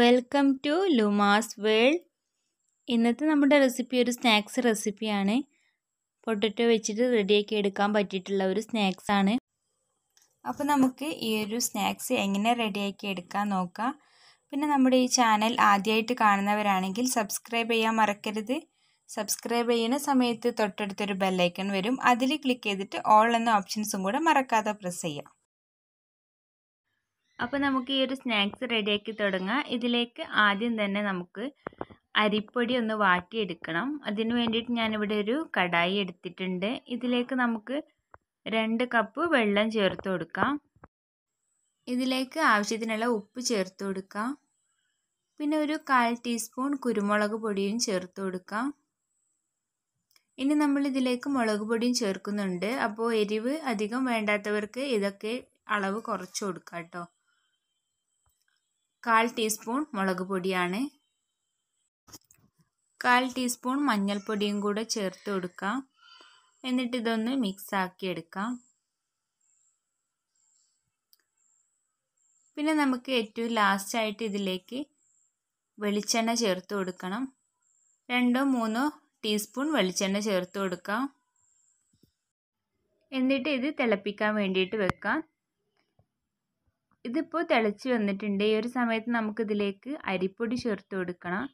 welcome to ലുമാസ് world ഇന്നത്തെ നമ്മുടെ recipe ഒരു സ്നാക്സ് റെസിപ്പിയാണ് പൊട്ടറ്റോ വെച്ചിട്ട് റെഡിയാക്കി എടുക്കാൻ പറ്റിയിട്ടുള്ള ഒരു സ്നാക്സ് ആണ് അപ്പോൾ നമുക്ക് ഈ ഒരു സ്നാക്സ് എങ്ങനെ റെഡിയാക്കി എടുക്കാൻ നോക്കാം പിന്നെ നമ്മുടെ ഈ ചാനൽ ആദ്യമായിട്ട് കാണുന്നവരാണെങ്കിൽ സബ്സ്ക്രൈബ് ചെയ്യാൻ മറക്കരുത് സബ്സ്ക്രൈബ് ചെയ്യുന്ന സമയത്ത് തൊട്ടടുത്തൊരു ബെല്ലൈക്കൺ വരും അതിൽ ക്ലിക്ക് ചെയ്തിട്ട് ഓൾ എന്ന ഓപ്ഷൻസും കൂടെ മറക്കാതെ പ്രസ് ചെയ്യാം അപ്പോൾ നമുക്ക് ഈ ഒരു സ്നാക്സ് റെഡിയാക്കി തുടങ്ങാം ഇതിലേക്ക് ആദ്യം തന്നെ നമുക്ക് അരിപ്പൊടി ഒന്ന് വാട്ടിയെടുക്കണം അതിനു വേണ്ടിയിട്ട് ഞാനിവിടെ ഒരു കടായി എടുത്തിട്ടുണ്ട് ഇതിലേക്ക് നമുക്ക് രണ്ട് കപ്പ് വെള്ളം ചേർത്ത് കൊടുക്കാം ഇതിലേക്ക് ആവശ്യത്തിനുള്ള ഉപ്പ് ചേർത്ത് കൊടുക്കാം പിന്നെ ഒരു കാൽ ടീസ്പൂൺ കുരുമുളക് പൊടിയും ചേർത്ത് കൊടുക്കാം ഇനി നമ്മൾ ഇതിലേക്ക് മുളക് പൊടിയും ചേർക്കുന്നുണ്ട് അപ്പോൾ എരിവ് അധികം വേണ്ടാത്തവർക്ക് ഇതൊക്കെ അളവ് കുറച്ച് കൊടുക്കാം കേട്ടോ കാൽ ടീസ്പൂൺ മുളക് പൊടിയാണ് കാൽ ടീസ്പൂൺ മഞ്ഞൾപ്പൊടിയും കൂടെ ചേർത്ത് കൊടുക്കാം എന്നിട്ട് ഇതൊന്ന് മിക്സ് ആക്കി എടുക്കാം പിന്നെ നമുക്ക് ഏറ്റവും ലാസ്റ്റായിട്ട് ഇതിലേക്ക് വെളിച്ചെണ്ണ ചേർത്ത് കൊടുക്കണം രണ്ടോ മൂന്നോ ടീസ്പൂൺ വെളിച്ചെണ്ണ ചേർത്ത് കൊടുക്കാം എന്നിട്ട് ഇത് തിളപ്പിക്കാൻ വേണ്ടിയിട്ട് വെക്കാം ഇതിപ്പോൾ തിളച്ച് വന്നിട്ടുണ്ട് ഈ ഒരു സമയത്ത് നമുക്കിതിലേക്ക് അരിപ്പൊടി ചേർത്ത് കൊടുക്കണം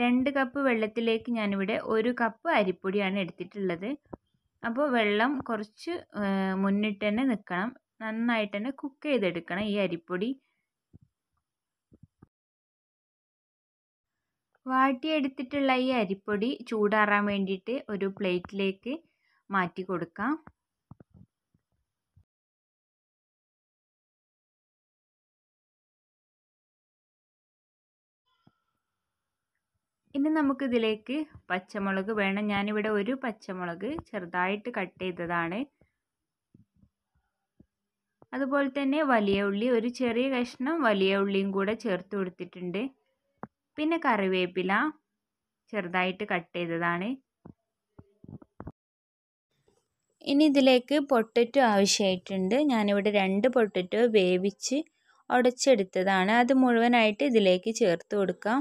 രണ്ട് കപ്പ് വെള്ളത്തിലേക്ക് ഞാനിവിടെ ഒരു കപ്പ് അരിപ്പൊടിയാണ് എടുത്തിട്ടുള്ളത് അപ്പോൾ വെള്ളം കുറച്ച് മുന്നിട്ട് തന്നെ നിൽക്കണം നന്നായിട്ട് തന്നെ കുക്ക് ചെയ്തെടുക്കണം ഈ അരിപ്പൊടി വാട്ടിയെടുത്തിട്ടുള്ള ഈ അരിപ്പൊടി ചൂടാറാൻ വേണ്ടിയിട്ട് ഒരു പ്ലേറ്റിലേക്ക് മാറ്റി കൊടുക്കാം ഇനി നമുക്കിതിലേക്ക് പച്ചമുളക് വേണം ഞാനിവിടെ ഒരു പച്ചമുളക് ചെറുതായിട്ട് കട്ട് ചെയ്തതാണ് അതുപോലെ തന്നെ വലിയ ഉള്ളി ഒരു ചെറിയ കഷ്ണം വലിയ ഉള്ളിയും കൂടെ ചേർത്ത് കൊടുത്തിട്ടുണ്ട് പിന്നെ കറിവേപ്പില ചെറുതായിട്ട് കട്ട് ചെയ്തതാണ് ഇനി ഇതിലേക്ക് പൊട്ടറ്റോ ആവശ്യമായിട്ടുണ്ട് ഞാനിവിടെ രണ്ട് പൊട്ടറ്റോ വേവിച്ച് ഉടച്ചെടുത്തതാണ് അത് മുഴുവനായിട്ട് ഇതിലേക്ക് ചേർത്ത് കൊടുക്കാം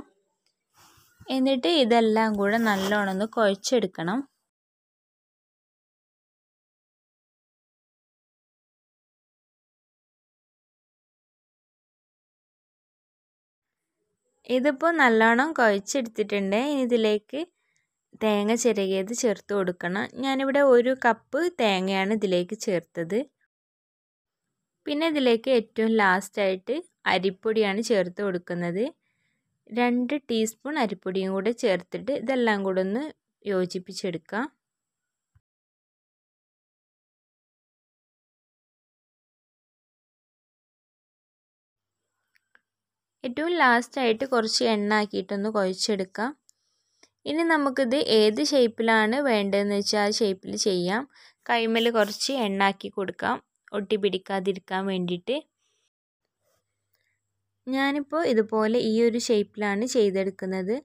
എന്നിട്ട് ഇതെല്ലാം കൂടെ നല്ലോണം ഒന്ന് കുഴച്ചെടുക്കണം ഇതിപ്പോൾ നല്ലോണം കുഴച്ചെടുത്തിട്ടുണ്ട് ഇനി ഇതിലേക്ക് തേങ്ങ ചിരകിയത് ചേർത്ത് കൊടുക്കണം ഞാനിവിടെ ഒരു കപ്പ് തേങ്ങയാണ് ഇതിലേക്ക് ചേർത്തത് പിന്നെ ഇതിലേക്ക് ഏറ്റവും ലാസ്റ്റായിട്ട് അരിപ്പൊടിയാണ് ചേർത്ത് കൊടുക്കുന്നത് രണ്ട് ടീസ്പൂൺ അരിപ്പൊടിയും കൂടെ ചേർത്തിട്ട് ഇതെല്ലാം കൂടെ ഒന്ന് യോജിപ്പിച്ചെടുക്കാം ഏറ്റവും ലാസ്റ്റായിട്ട് കുറച്ച് എണ്ണ ആക്കിയിട്ടൊന്ന് കുഴച്ചെടുക്കാം ഇനി നമുക്കിത് ഏത് ഷേപ്പിലാണ് വേണ്ടതെന്ന് വെച്ചാൽ ആ ഷേപ്പിൽ ചെയ്യാം കൈമേൽ കുറച്ച് എണ്ണ ആക്കി കൊടുക്കാം ഒട്ടി പിടിക്കാതിരിക്കാൻ വേണ്ടിയിട്ട് ഞാനിപ്പോൾ ഇതുപോലെ ഈ ഒരു ഷേപ്പിലാണ് ചെയ്തെടുക്കുന്നത്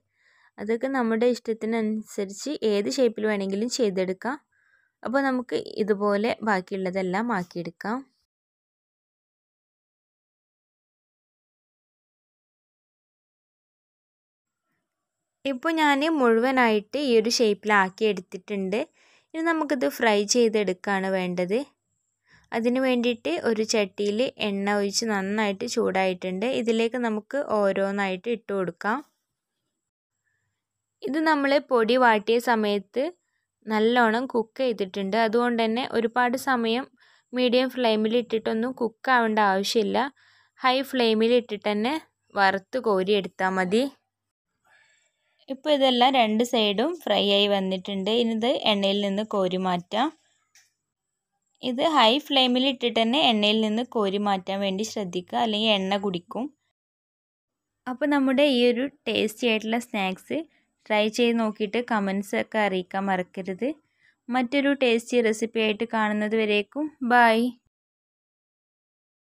അതൊക്കെ നമ്മുടെ ഇഷ്ടത്തിനനുസരിച്ച് ഏത് ഷേപ്പിൽ വേണമെങ്കിലും ചെയ്തെടുക്കാം അപ്പോൾ നമുക്ക് ഇതുപോലെ ബാക്കിയുള്ളതെല്ലാം ആക്കിയെടുക്കാം ഇപ്പോൾ ഞാൻ മുഴുവനായിട്ട് ഈ ഒരു ഷേപ്പിലാക്കി എടുത്തിട്ടുണ്ട് ഇനി നമുക്കിത് ഫ്രൈ ചെയ്തെടുക്കുകയാണ് വേണ്ടത് അതിന് വേണ്ടിയിട്ട് ഒരു ചട്ടിയിൽ എണ്ണ ഒഴിച്ച് നന്നായിട്ട് ചൂടായിട്ടുണ്ട് ഇതിലേക്ക് നമുക്ക് ഓരോന്നായിട്ട് ഇട്ട് കൊടുക്കാം ഇത് നമ്മൾ പൊടി വാട്ടിയ സമയത്ത് നല്ലോണം കുക്ക് ചെയ്തിട്ടുണ്ട് അതുകൊണ്ട് തന്നെ ഒരുപാട് സമയം മീഡിയം ഫ്ലെയിമിൽ ഇട്ടിട്ടൊന്നും കുക്ക് ആവേണ്ട ആവശ്യമില്ല ഹൈ ഫ്ലെയിമിൽ ഇട്ടിട്ട് തന്നെ വറുത്ത് കോരി എടുത്താൽ മതി ഇപ്പോൾ ഇതെല്ലാം രണ്ട് സൈഡും ഫ്രൈ ആയി വന്നിട്ടുണ്ട് ഇനി ഇത് എണ്ണയിൽ നിന്ന് കോരി മാറ്റാം ഇത് ഹൈ ഫ്ലെയിമിൽ ഇട്ടിട്ട് തന്നെ എണ്ണയിൽ നിന്ന് കോരി മാറ്റാൻ വേണ്ടി ശ്രദ്ധിക്കുക അല്ലെങ്കിൽ എണ്ണ കുടിക്കും അപ്പോൾ നമ്മുടെ ഈ ഒരു ടേസ്റ്റി ആയിട്ടുള്ള സ്നാക്സ് ട്രൈ ചെയ്ത് നോക്കിയിട്ട് കമൻസ് ഒക്കെ അറിയിക്കാൻ മറക്കരുത് മറ്റൊരു ടേസ്റ്റി റെസിപ്പി ആയിട്ട് കാണുന്നത് വരേക്കും ബായ്